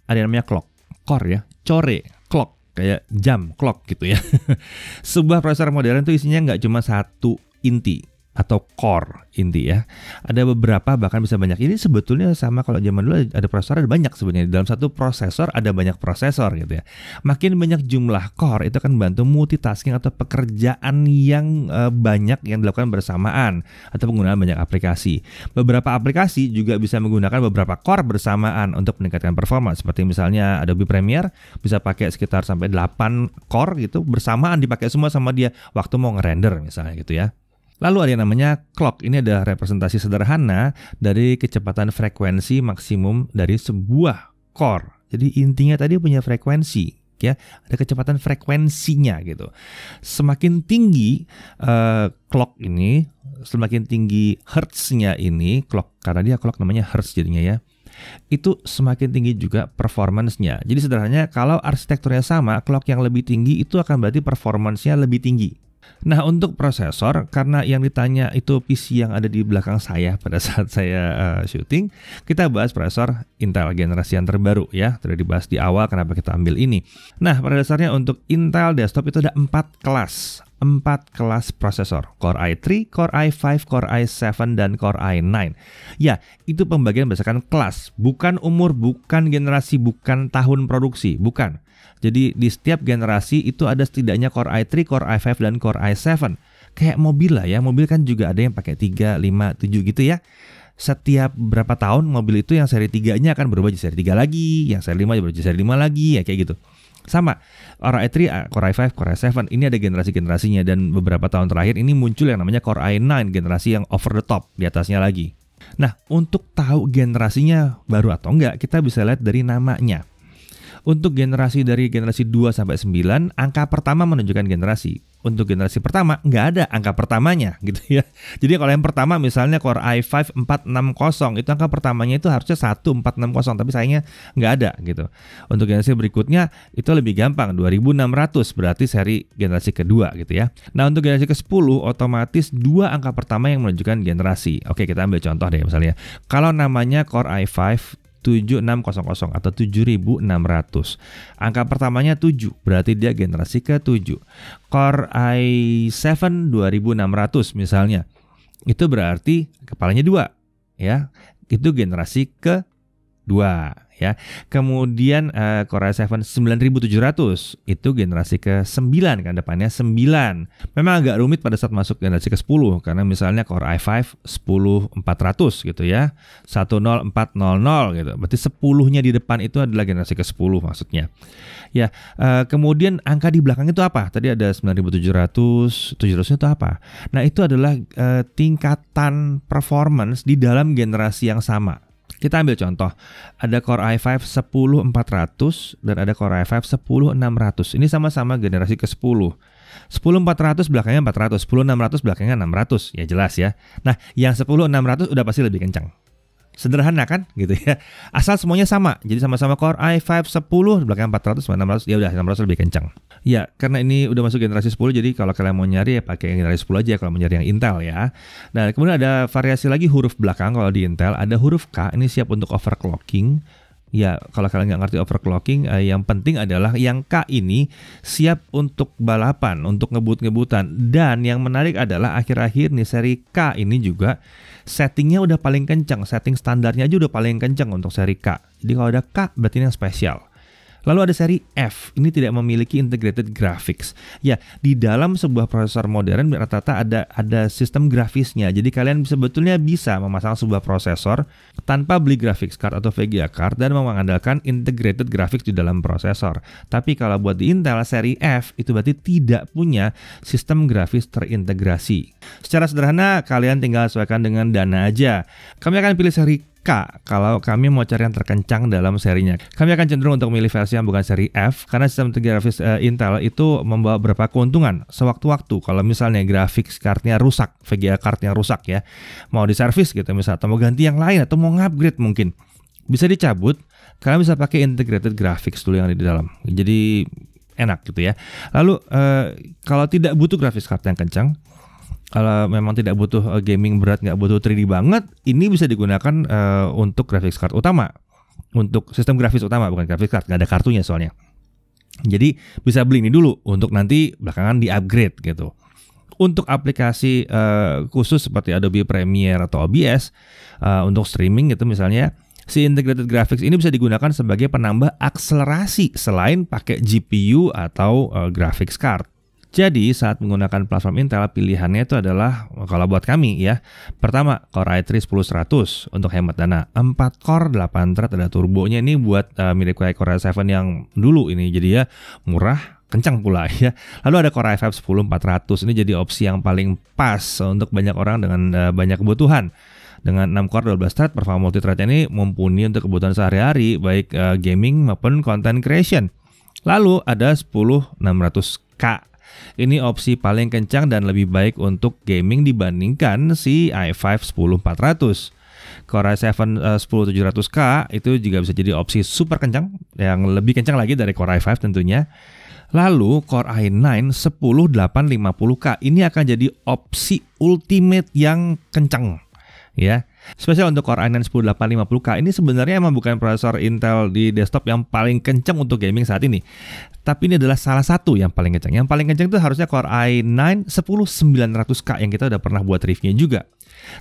ada yang namanya clock. Core ya, core, clock kayak jam clock gitu ya. Sebuah prosesor modern itu isinya nggak cuma satu inti atau core inti ya. Ada beberapa bahkan bisa banyak. Ini sebetulnya sama kalau zaman dulu ada prosesor ada banyak sebenarnya. Dalam satu prosesor ada banyak prosesor gitu ya. Makin banyak jumlah core itu akan bantu multitasking atau pekerjaan yang eh, banyak yang dilakukan bersamaan atau penggunaan banyak aplikasi. Beberapa aplikasi juga bisa menggunakan beberapa core bersamaan untuk meningkatkan performa seperti misalnya Adobe Premiere bisa pakai sekitar sampai 8 core gitu bersamaan dipakai semua sama dia waktu mau ngerender misalnya gitu ya. Lalu ada yang namanya clock. Ini adalah representasi sederhana dari kecepatan frekuensi maksimum dari sebuah core. Jadi intinya tadi punya frekuensi ya ada kecepatan frekuensinya gitu semakin tinggi uh, clock ini semakin tinggi hertznya ini clock karena dia clock namanya hertz jadinya ya itu semakin tinggi juga performance-nya. jadi sederhananya kalau arsitekturnya sama clock yang lebih tinggi itu akan berarti performance-nya lebih tinggi Nah, untuk prosesor, karena yang ditanya itu PC yang ada di belakang saya pada saat saya uh, syuting, kita bahas prosesor Intel generasi yang terbaru ya. Sudah dibahas di awal kenapa kita ambil ini. Nah, pada dasarnya untuk Intel desktop itu ada empat kelas. 4 kelas prosesor, Core i3, Core i5, Core i7, dan Core i9. Ya, itu pembagian berdasarkan kelas, bukan umur, bukan generasi, bukan tahun produksi, bukan. Jadi di setiap generasi itu ada setidaknya Core i3, Core i5, dan Core i7. Kayak mobil lah ya, mobil kan juga ada yang pakai 3, 5, 7 gitu ya setiap berapa tahun mobil itu yang seri 3-nya akan berubah jadi seri 3 lagi, yang seri 5 berubah jadi seri 5 lagi, ya kayak gitu sama Core i3, ah, Core i5, Core i7 ini ada generasi-generasinya dan beberapa tahun terakhir ini muncul yang namanya Core i9 generasi yang over the top di atasnya lagi. Nah, untuk tahu generasinya baru atau enggak, kita bisa lihat dari namanya. Untuk generasi dari generasi 2 sampai 9, angka pertama menunjukkan generasi untuk generasi pertama nggak ada angka pertamanya gitu ya. Jadi kalau yang pertama misalnya Core i5 460 itu angka pertamanya itu harusnya 1460 tapi sayangnya nggak ada gitu. Untuk generasi berikutnya itu lebih gampang 2600 berarti seri generasi kedua gitu ya. Nah untuk generasi ke-10 otomatis dua angka pertama yang menunjukkan generasi. Oke kita ambil contoh deh misalnya. Kalau namanya Core i5 7600 atau 7600. Angka pertamanya 7, berarti dia generasi ke-7. Core i7 2600 misalnya. Itu berarti kepalanya 2, ya. Itu generasi ke-2 ya. Kemudian uh, Korea 7 9700 itu generasi ke-9 kan depannya 9. Memang agak rumit pada saat masuk generasi ke-10 karena misalnya Core i5 10400 gitu ya. 10400 gitu. Berarti 10-nya di depan itu adalah generasi ke-10 maksudnya. Ya, uh, kemudian angka di belakang itu apa? Tadi ada 9700, 700 itu apa? Nah, itu adalah uh, tingkatan performance di dalam generasi yang sama kita ambil contoh, ada Core i5 10400 dan ada Core i5 10600. Ini sama-sama generasi ke-10. 10400 belakangnya 400, 10600 belakangnya 600. Ya jelas ya. Nah, yang 10600 udah pasti lebih kencang sederhana kan gitu ya. Asal semuanya sama. Jadi sama-sama Core i5 10 di belakang 400 600 ya udah 600 lebih kencang. Ya, karena ini udah masuk generasi 10 jadi kalau kalian mau nyari ya pakai generasi 10 aja kalau mau nyari yang Intel ya. Nah, kemudian ada variasi lagi huruf belakang kalau di Intel ada huruf K ini siap untuk overclocking. Ya, kalau kalian nggak ngerti overclocking, eh, yang penting adalah yang K ini siap untuk balapan, untuk ngebut-ngebutan. Dan yang menarik adalah akhir-akhir nih seri K ini juga settingnya udah paling kencang, setting standarnya aja udah paling kencang untuk seri K. Jadi kalau ada K berarti ini yang spesial. Lalu ada seri F, ini tidak memiliki integrated graphics. Ya, di dalam sebuah prosesor modern rata-rata ada ada sistem grafisnya. Jadi kalian sebetulnya bisa memasang sebuah prosesor tanpa beli graphics card atau VGA card dan mengandalkan integrated graphics di dalam prosesor. Tapi kalau buat di Intel seri F itu berarti tidak punya sistem grafis terintegrasi. Secara sederhana kalian tinggal sesuaikan dengan dana aja. Kami akan pilih seri K kalau kami mau cari yang terkencang dalam serinya. Kami akan cenderung untuk memilih versi yang bukan seri F karena sistem grafis uh, Intel itu membawa beberapa keuntungan sewaktu-waktu. Kalau misalnya grafik cardnya rusak, VGA cardnya rusak ya, mau diservis gitu misalnya, atau mau ganti yang lain atau mau upgrade mungkin bisa dicabut. Kalian bisa pakai integrated graphics dulu yang ada di dalam. Jadi enak gitu ya. Lalu eh, kalau tidak butuh grafis card yang kencang, kalau memang tidak butuh eh, gaming berat, nggak butuh 3D banget, ini bisa digunakan uh, untuk graphics card utama, untuk sistem grafis utama, bukan graphics card, nggak ada kartunya soalnya. Jadi bisa beli ini dulu untuk nanti belakangan di upgrade gitu. Untuk aplikasi uh, khusus seperti Adobe Premiere atau OBS uh, untuk streaming gitu misalnya, si integrated graphics ini bisa digunakan sebagai penambah akselerasi selain pakai GPU atau uh, graphics card. Jadi saat menggunakan platform Intel, pilihannya itu adalah kalau buat kami ya. Pertama, Core i3 10100 untuk hemat dana. 4 core 8 thread ada turbonya ini buat uh, eh, milik Core i7 yang dulu ini. Jadi ya murah, kencang pula ya. Lalu ada Core i5 10400 ini jadi opsi yang paling pas untuk banyak orang dengan uh, banyak kebutuhan. Dengan 6 core 12 thread, performa multi thread ini mumpuni untuk kebutuhan sehari-hari baik uh, gaming maupun content creation. Lalu ada 10600K ini opsi paling kencang dan lebih baik untuk gaming dibandingkan si i5 10400. Core i7 10700K eh, itu juga bisa jadi opsi super kencang yang lebih kencang lagi dari Core i5 tentunya. Lalu Core i9 10850K ini akan jadi opsi ultimate yang kencang ya. Spesial untuk Core i9 10850K ini sebenarnya emang bukan prosesor Intel di desktop yang paling kencang untuk gaming saat ini. Tapi ini adalah salah satu yang paling kencang. Yang paling kencang itu harusnya Core i9 10900K yang kita udah pernah buat reviewnya juga.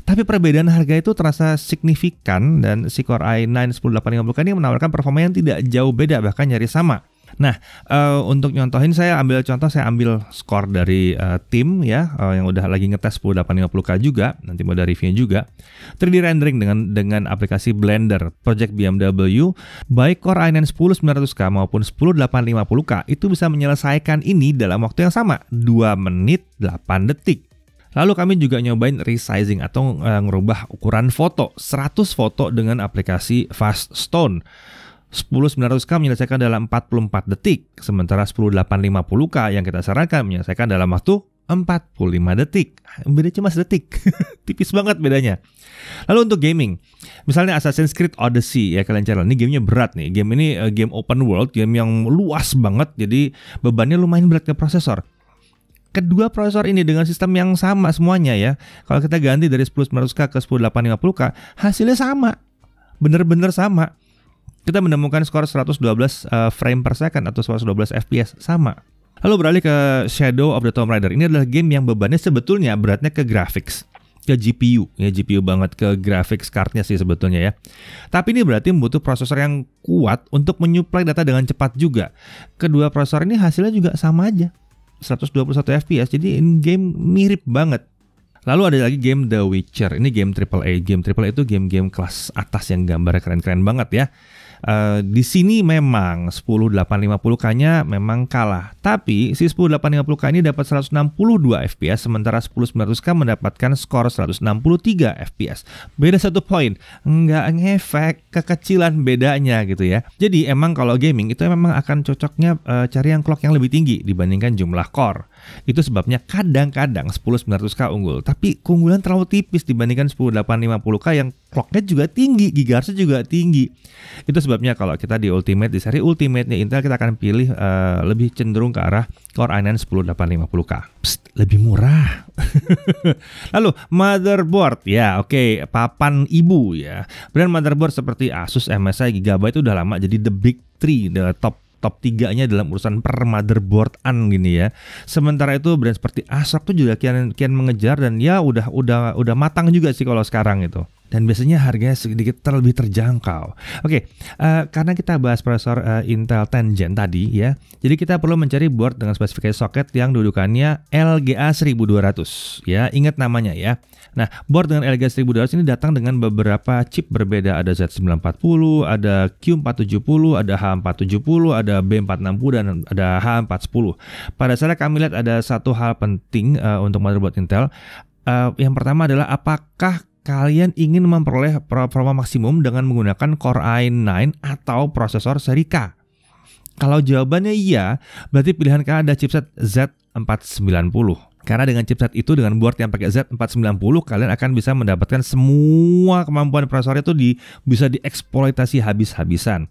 Tapi perbedaan harga itu terasa signifikan dan si Core i9 10850K ini menawarkan performa yang tidak jauh beda bahkan nyaris sama. Nah, uh, untuk nyontohin saya ambil contoh saya ambil skor dari uh, tim ya uh, yang udah lagi ngetes 10850K juga, nanti mau dari review juga. 3D rendering dengan dengan aplikasi Blender Project BMW baik Core i9 10900K maupun 10850K itu bisa menyelesaikan ini dalam waktu yang sama, 2 menit 8 detik. Lalu kami juga nyobain resizing atau uh, ngerubah ukuran foto, 100 foto dengan aplikasi Fast Stone. 10900K menyelesaikan dalam 44 detik, sementara 10850K yang kita sarankan menyelesaikan dalam waktu 45 detik. Beda cuma sedetik. Tipis banget bedanya. Lalu untuk gaming, misalnya Assassin's Creed Odyssey ya kalian cari. Ini gamenya berat nih. Game ini uh, game open world, game yang luas banget. Jadi bebannya lumayan berat ke prosesor kedua prosesor ini dengan sistem yang sama semuanya ya. Kalau kita ganti dari 10900K ke 10850K, hasilnya sama. Bener-bener sama kita menemukan skor 112 uh, eh, frame per second atau 112 fps sama. Lalu beralih ke Shadow of the Tomb Raider. Ini adalah game yang bebannya sebetulnya beratnya ke graphics, ke GPU, ya GPU banget ke graphics cardnya sih sebetulnya ya. Tapi ini berarti membutuh prosesor yang kuat untuk menyuplai data dengan cepat juga. Kedua prosesor ini hasilnya juga sama aja. 121 fps, jadi in game mirip banget. Lalu ada lagi game The Witcher. Ini game AAA. Game AAA itu game-game kelas atas yang gambarnya keren-keren banget ya. Eh, di sini memang 10850K-nya memang kalah, tapi si 10850K ini dapat 162 fps sementara 10900K mendapatkan skor 163 fps. Beda satu poin, nggak ngefek kekecilan bedanya gitu ya. Jadi emang kalau gaming itu memang akan cocoknya uh, cari yang clock yang lebih tinggi dibandingkan jumlah core. Itu sebabnya kadang-kadang 10900K unggul, tapi keunggulan terlalu tipis dibandingkan 10850K yang clocknya juga tinggi, gigahertz juga tinggi. Itu sebabnya kalau kita di Ultimate, di seri Ultimate-nya Intel kita akan pilih uh, lebih cenderung ke arah Core i9 10850K. Psst, lebih murah. Lalu motherboard, ya oke, okay, papan ibu ya. Brand motherboard seperti Asus, MSI, Gigabyte itu udah lama jadi the big three, the top top 3-nya dalam urusan per motherboard an gini ya. Sementara itu brand seperti Asrock tuh juga kian kian mengejar dan ya udah udah udah matang juga sih kalau sekarang itu dan biasanya harganya sedikit terlebih terjangkau. Oke, okay, uh, eh, karena kita bahas prosesor uh, Intel 10 tadi ya, jadi kita perlu mencari board dengan spesifikasi soket yang dudukannya LGA 1200 ya, ingat namanya ya. Nah, board dengan LGA 1200 ini datang dengan beberapa chip berbeda, ada Z940, ada Q470, ada H470, ada B460 dan ada H410. Pada saat kami lihat ada satu hal penting uh, untuk motherboard Intel. Uh, yang pertama adalah apakah kalian ingin memperoleh performa maksimum dengan menggunakan Core i9 atau prosesor seri K? Kalau jawabannya iya, berarti pilihan kalian ada chipset Z490. Karena dengan chipset itu dengan board yang pakai Z490 kalian akan bisa mendapatkan semua kemampuan prosesor itu di, bisa dieksploitasi habis-habisan.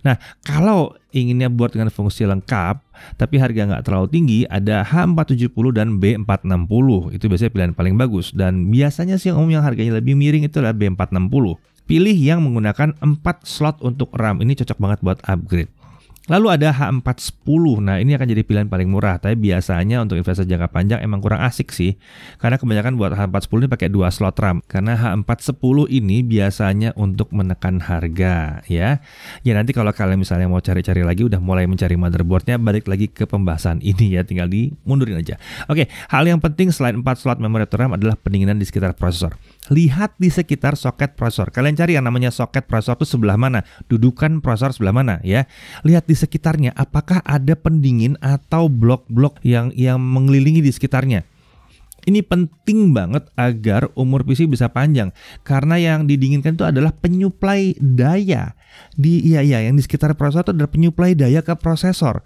Nah, kalau inginnya buat dengan fungsi lengkap tapi harga nggak terlalu tinggi ada H470 dan B460 itu biasanya pilihan paling bagus dan biasanya sih yang umum yang harganya lebih miring itu adalah B460 pilih yang menggunakan 4 slot untuk RAM ini cocok banget buat upgrade Lalu ada H410. Nah, ini akan jadi pilihan paling murah, tapi biasanya untuk investor jangka panjang emang kurang asik sih. Karena kebanyakan buat H410 ini pakai dua slot RAM. Karena H410 ini biasanya untuk menekan harga, ya. Ya nanti kalau kalian misalnya mau cari-cari lagi udah mulai mencari motherboardnya, balik lagi ke pembahasan ini ya, tinggal dimundurin aja. Oke, hal yang penting selain 4 slot memori RAM adalah pendinginan di sekitar prosesor lihat di sekitar soket prosesor. Kalian cari yang namanya soket prosesor itu sebelah mana, dudukan prosesor sebelah mana ya. Lihat di sekitarnya apakah ada pendingin atau blok-blok yang yang mengelilingi di sekitarnya. Ini penting banget agar umur PC bisa panjang karena yang didinginkan itu adalah penyuplai daya di iya iya yang di sekitar prosesor itu adalah penyuplai daya ke prosesor.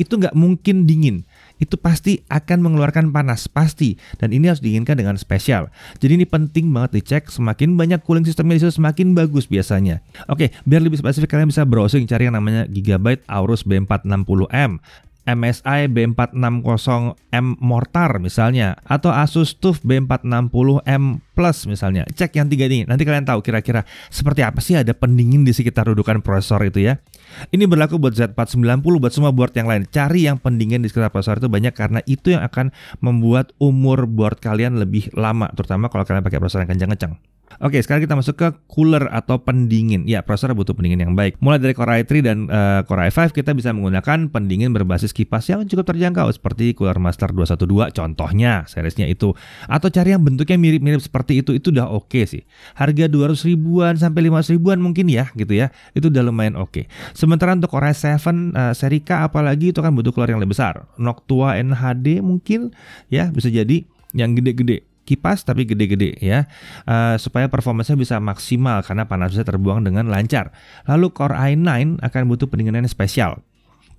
Itu nggak mungkin dingin itu pasti akan mengeluarkan panas, pasti. Dan ini harus diinginkan dengan spesial. Jadi ini penting banget dicek, semakin banyak cooling sistemnya disitu semakin bagus biasanya. Oke, biar lebih spesifik kalian bisa browsing cari yang namanya Gigabyte Aorus B460M. MSI B460M Mortar misalnya atau Asus TUF B460M Plus misalnya. Cek yang tiga ini, nanti kalian tahu kira-kira seperti apa sih ada pendingin di sekitar dudukan prosesor itu ya. Ini berlaku buat Z490, buat semua board yang lain. Cari yang pendingin di sekitar prosesor itu banyak karena itu yang akan membuat umur board kalian lebih lama, terutama kalau kalian pakai prosesor yang kencang-kencang. Oke, sekarang kita masuk ke cooler atau pendingin. Ya, prosesor butuh pendingin yang baik. Mulai dari Core i3 dan uh, Core i5 kita bisa menggunakan pendingin berbasis kipas yang cukup terjangkau seperti Cooler Master 212 contohnya, seriesnya itu. Atau cari yang bentuknya mirip-mirip seperti itu itu udah oke okay sih. Harga 200 ribuan sampai 500 ribuan mungkin ya gitu ya. Itu udah lumayan oke. Okay. Sementara untuk Core i7 uh, eh, seri K apalagi itu kan butuh cooler yang lebih besar. Noctua NHD mungkin ya bisa jadi yang gede-gede kipas tapi gede-gede ya uh, supaya performanya bisa maksimal karena panasnya terbuang dengan lancar. Lalu Core i9 akan butuh pendinginan spesial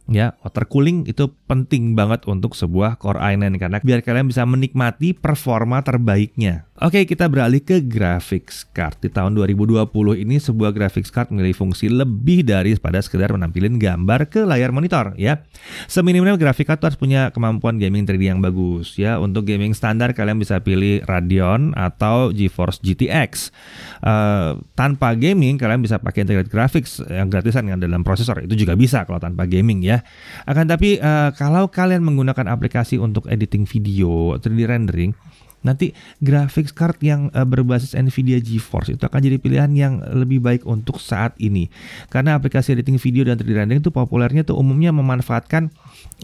ya water cooling itu penting banget untuk sebuah Core i9 karena biar kalian bisa menikmati performa terbaiknya. Oke, kita beralih ke graphics card. Di tahun 2020 ini sebuah graphics card memiliki fungsi lebih dari pada sekedar menampilkan gambar ke layar monitor ya. Seminimalnya grafik card harus punya kemampuan gaming 3D yang bagus ya. Untuk gaming standar kalian bisa pilih Radeon atau GeForce GTX. Uh, eh, tanpa gaming kalian bisa pakai integrated graphics yang gratisan yang dalam prosesor itu juga bisa kalau tanpa gaming ya. Ya. Akan tapi uh, kalau kalian menggunakan aplikasi untuk editing video 3D rendering, nanti graphics card yang uh, berbasis Nvidia GeForce itu akan jadi pilihan yang lebih baik untuk saat ini. Karena aplikasi editing video dan 3D rendering itu populernya tuh umumnya memanfaatkan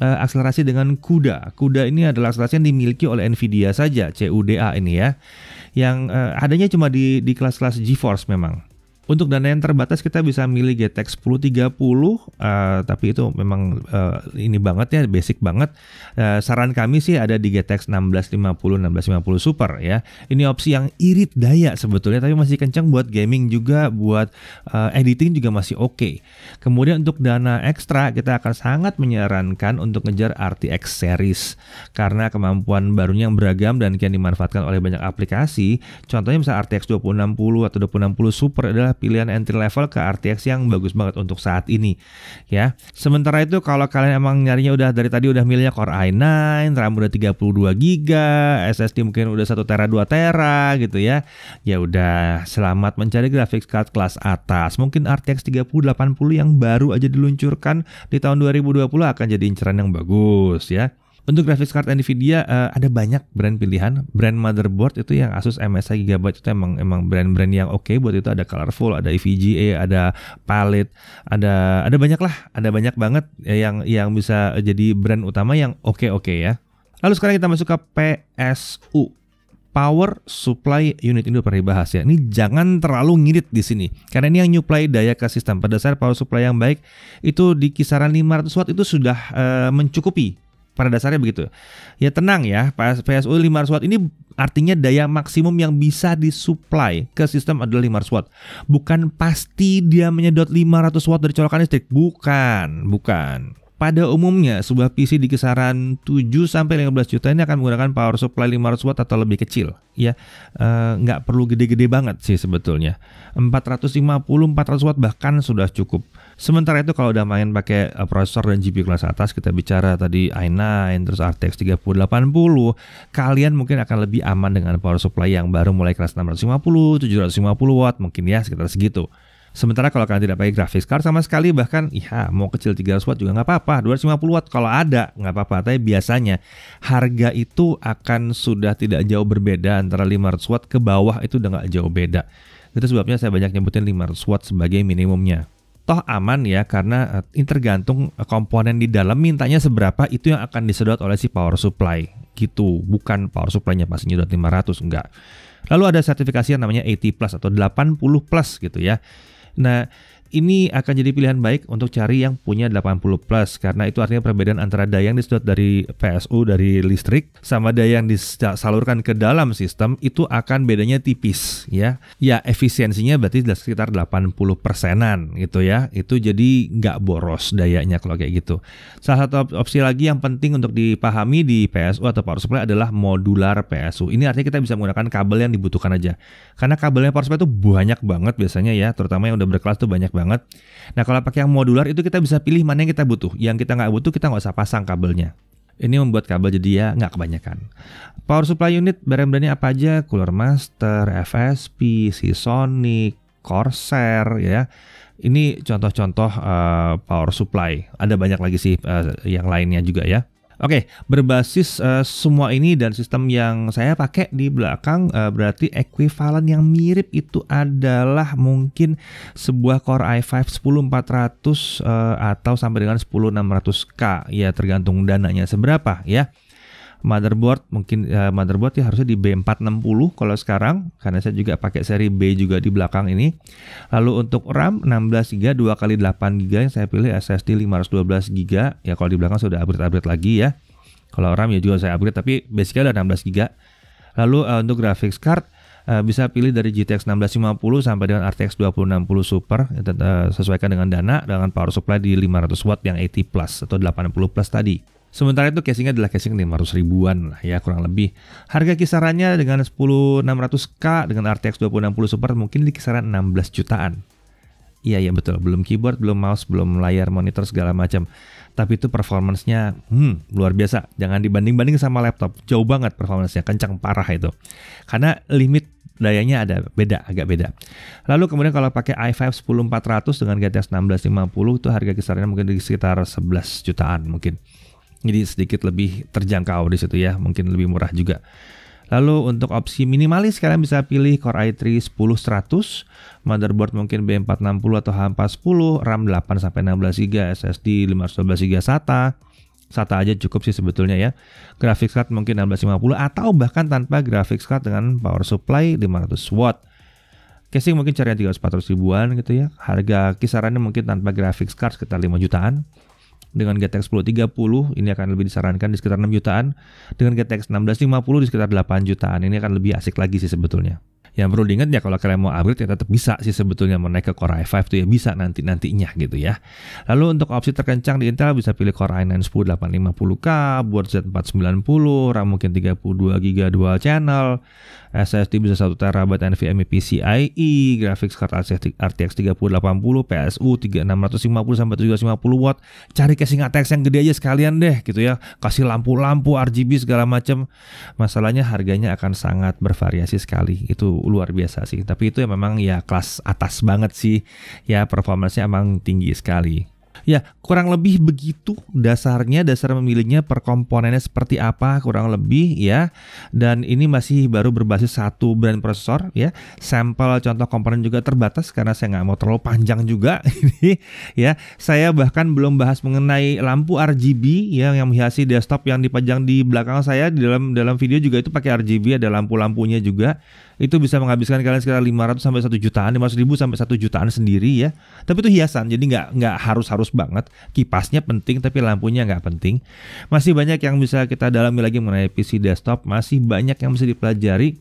uh, akselerasi dengan CUDA. CUDA ini adalah akselerasi yang dimiliki oleh Nvidia saja, CUDA ini ya. Yang uh, adanya cuma di di kelas-kelas GeForce memang. Untuk dana yang terbatas kita bisa milih GTX 1030 uh, tapi itu memang uh, ini banget ya basic banget. Uh, saran kami sih ada di GTX 1650 1650 Super ya. Ini opsi yang irit daya sebetulnya tapi masih kencang buat gaming juga buat uh, editing juga masih oke. Okay. Kemudian untuk dana ekstra kita akan sangat menyarankan untuk ngejar RTX series karena kemampuan barunya yang beragam dan kian dimanfaatkan oleh banyak aplikasi. Contohnya misalnya RTX 2060 atau 2060 Super adalah adalah pilihan entry level ke RTX yang bagus banget untuk saat ini ya. Sementara itu kalau kalian emang nyarinya udah dari tadi udah milihnya Core i9, RAM udah 32 GB, SSD mungkin udah 1 tera 2 tera gitu ya. Ya udah selamat mencari graphics card kelas atas. Mungkin RTX 3080 yang baru aja diluncurkan di tahun 2020 akan jadi inceran yang bagus ya. Untuk grafis card Nvidia uh, ada banyak brand pilihan. Brand motherboard itu yang Asus MSI Gigabyte itu emang emang brand-brand yang oke okay buat itu ada Colorful, ada EVGA, ada Palette, ada ada banyak lah, ada banyak banget yang yang bisa jadi brand utama yang oke-oke okay ya. Lalu sekarang kita masuk ke PSU. Power Supply Unit ini udah pernah dibahas ya. Ini jangan terlalu ngirit di sini. Karena ini yang nyuplai daya ke sistem. Pada dasar power supply yang baik itu di kisaran 500 watt itu sudah uh, mencukupi pada dasarnya begitu. Ya tenang ya, PSU 500 watt ini artinya daya maksimum yang bisa disuplai ke sistem adalah 500 watt. Bukan pasti dia menyedot 500 watt dari colokan listrik, bukan, bukan. Pada umumnya, sebuah PC di kisaran 7 sampai 15 juta ini akan menggunakan power supply 500 watt atau lebih kecil, ya. E, nggak perlu gede-gede banget sih sebetulnya. 450 400 watt bahkan sudah cukup. Sementara itu kalau udah main pakai eh, prosesor dan GPU kelas atas, kita bicara tadi i9 terus RTX 3080, kalian mungkin akan lebih aman dengan power supply yang baru mulai kelas 650, 750 watt mungkin ya sekitar segitu. Sementara kalau kalian tidak pakai grafis, card sama sekali bahkan iya mau kecil 300 watt juga nggak apa-apa, 250 watt kalau ada nggak apa-apa. Tapi biasanya harga itu akan sudah tidak jauh berbeda antara 500 watt ke bawah itu udah nggak jauh beda. Itu sebabnya saya banyak nyebutin 500 watt sebagai minimumnya toh aman ya karena eh, ini tergantung eh, komponen di dalam mintanya seberapa itu yang akan disedot oleh si power supply gitu bukan power supply-nya pasti nyedot 500 enggak lalu ada sertifikasi yang namanya 80 plus atau 80 plus gitu ya 那。ini akan jadi pilihan baik untuk cari yang punya 80 plus karena itu artinya perbedaan antara daya yang disedot dari PSU dari listrik sama daya yang disalurkan ke dalam sistem itu akan bedanya tipis ya. Ya efisiensinya berarti sekitar 80 persenan gitu ya. Itu jadi nggak boros dayanya kalau kayak gitu. Salah satu opsi lagi yang penting untuk dipahami di PSU atau power supply adalah modular PSU. Ini artinya kita bisa menggunakan kabel yang dibutuhkan aja. Karena kabelnya power supply itu banyak banget biasanya ya, terutama yang udah berkelas tuh banyak banget banget. Nah kalau pakai yang modular itu kita bisa pilih mana yang kita butuh. Yang kita nggak butuh kita nggak usah pasang kabelnya. Ini membuat kabel jadi ya nggak kebanyakan. Power supply unit brand-brandnya apa aja? Cooler Master, FSP, Seasonic, Corsair ya. Ini contoh-contoh uh, power supply. Ada banyak lagi sih uh, yang lainnya juga ya. Oke, okay, berbasis uh, semua ini dan sistem yang saya pakai di belakang uh, berarti ekuivalen yang mirip itu adalah mungkin sebuah Core i5 10400 uh, atau sampai dengan 10600K ya tergantung dananya seberapa ya motherboard mungkin uh, motherboard ya harusnya di B460 kalau sekarang karena saya juga pakai seri B juga di belakang ini. Lalu untuk RAM 16 GB 2 kali 8 GB yang saya pilih SSD 512 GB ya kalau di belakang sudah upgrade-upgrade lagi ya. Kalau RAM ya juga saya upgrade tapi basicnya udah 16 GB. Lalu uh, untuk graphics card Uh, bisa pilih dari GTX 1650 sampai dengan RTX 2060 Super uh, sesuaikan dengan dana dengan power supply di 500 watt yang 80 plus atau 80 plus tadi. Sementara itu casingnya adalah casing 500 ribuan lah ya kurang lebih. Harga kisarannya dengan 10600K dengan RTX 2060 Super mungkin di kisaran 16 jutaan. Iya ya betul, belum keyboard, belum mouse, belum layar monitor segala macam. Tapi itu performancenya hmm, luar biasa. Jangan dibanding-banding sama laptop. Jauh banget performancenya, kencang parah itu. Karena limit dayanya ada beda, agak beda. Lalu kemudian kalau pakai i5 10400 dengan GTX 1650 itu harga kisarannya mungkin di sekitar 11 jutaan mungkin. Jadi sedikit lebih terjangkau di situ ya, mungkin lebih murah juga. Lalu untuk opsi minimalis kalian bisa pilih Core i3 10100, motherboard mungkin B460 atau H410, RAM 8 sampai 16 GB, SSD 512 GB SATA. SATA aja cukup sih sebetulnya ya. Grafik card mungkin 1650 atau bahkan tanpa grafik card dengan power supply 500 watt. Casing mungkin cari 300 400 ribuan gitu ya. Harga kisarannya mungkin tanpa grafik card sekitar 5 jutaan dengan GTX 1030 ini akan lebih disarankan di sekitar 6 jutaan dengan GTX 1650 di sekitar 8 jutaan ini akan lebih asik lagi sih sebetulnya yang perlu diingat ya kalau kalian mau upgrade ya tetap bisa sih sebetulnya menaik ke Core i5 tuh ya bisa nanti nantinya gitu ya. Lalu untuk opsi terkencang di Intel bisa pilih Core i9 10850K, buat Z490, RAM mungkin 32 GB dual channel, SSD bisa 1 TB NVMe PCIe, graphics card RTX 3080, PSU 3650 sampai 750 watt. Cari casing ATX yang gede aja sekalian deh gitu ya. Kasih lampu-lampu RGB segala macam. Masalahnya harganya akan sangat bervariasi sekali. Itu luar biasa sih. Tapi itu ya memang ya kelas atas banget sih. Ya performanya emang tinggi sekali. Ya, kurang lebih begitu dasarnya, dasar memilihnya per komponennya seperti apa, kurang lebih ya. Dan ini masih baru berbasis satu brand prosesor ya. Sampel contoh komponen juga terbatas karena saya nggak mau terlalu panjang juga ini ya. Saya bahkan belum bahas mengenai lampu RGB ya yang menghiasi desktop yang dipajang di belakang saya di dalam dalam video juga itu pakai RGB ada lampu-lampunya juga. Itu bisa menghabiskan kalian sekitar 500 sampai 1 jutaan, 500 ribu sampai 1 jutaan sendiri ya. Tapi itu hiasan, jadi nggak nggak harus harus harus banget, kipasnya penting tapi lampunya nggak penting. Masih banyak yang bisa kita dalami lagi mengenai PC desktop, masih banyak yang bisa dipelajari.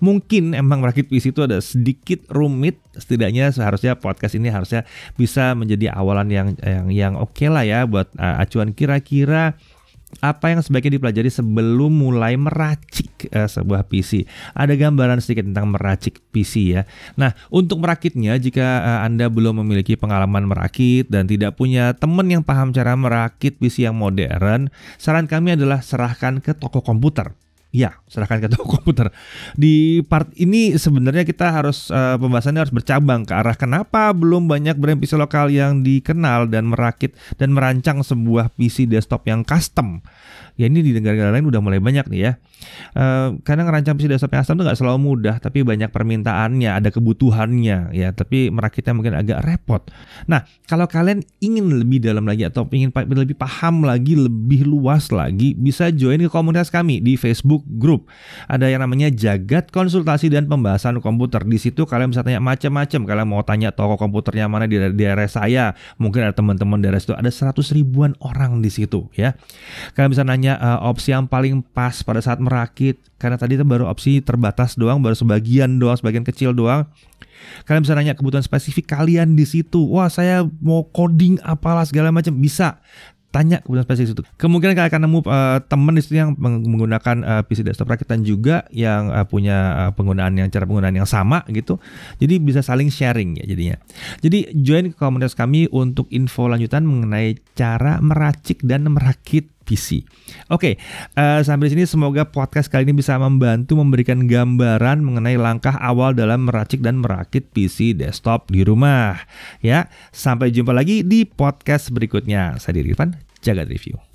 Mungkin emang merakit PC itu ada sedikit rumit, setidaknya seharusnya podcast ini harusnya bisa menjadi awalan yang yang yang oke okay lah ya buat uh, acuan kira-kira apa yang sebaiknya dipelajari sebelum mulai meracik uh, sebuah PC. Ada gambaran sedikit tentang meracik PC ya. Nah, untuk merakitnya jika uh, Anda belum memiliki pengalaman merakit dan tidak punya teman yang paham cara merakit PC yang modern, saran kami adalah serahkan ke toko komputer Ya, serahkan ke toko komputer. Di part ini sebenarnya kita harus uh, pembahasannya harus bercabang ke arah kenapa belum banyak brand PC lokal yang dikenal dan merakit dan merancang sebuah PC desktop yang custom. Ya ini di negara-negara lain udah mulai banyak nih ya. Uh, eh, karena ngerancang pseudo asam itu nggak selalu mudah, tapi banyak permintaannya, ada kebutuhannya ya. Tapi merakitnya mungkin agak repot. Nah, kalau kalian ingin lebih dalam lagi atau ingin lebih paham lagi, lebih luas lagi, bisa join ke komunitas kami di Facebook Group. Ada yang namanya Jagat Konsultasi dan Pembahasan Komputer. Di situ kalian bisa tanya macam-macam. Kalian mau tanya toko komputernya mana di daerah saya, mungkin ada teman-teman daerah situ. Ada seratus ribuan orang di situ ya. Kalian bisa nanya punya uh, opsi yang paling pas pada saat merakit karena tadi itu baru opsi terbatas doang baru sebagian doang sebagian kecil doang kalian bisa nanya kebutuhan spesifik kalian di situ wah saya mau coding apalah segala macam bisa tanya kebutuhan spesifik itu. Kemungkinan kalian akan nemu uh, eh, teman di situ yang menggunakan uh, PC desktop rakitan juga yang uh, punya uh, penggunaan yang cara penggunaan yang sama gitu. Jadi bisa saling sharing ya jadinya. Jadi join komunitas kami untuk info lanjutan mengenai cara meracik dan merakit PC. Oke, okay, uh, eh, sampai di sini semoga podcast kali ini bisa membantu memberikan gambaran mengenai langkah awal dalam meracik dan merakit PC desktop di rumah. Ya, sampai jumpa lagi di podcast berikutnya. Saya Dirifan, jaga review.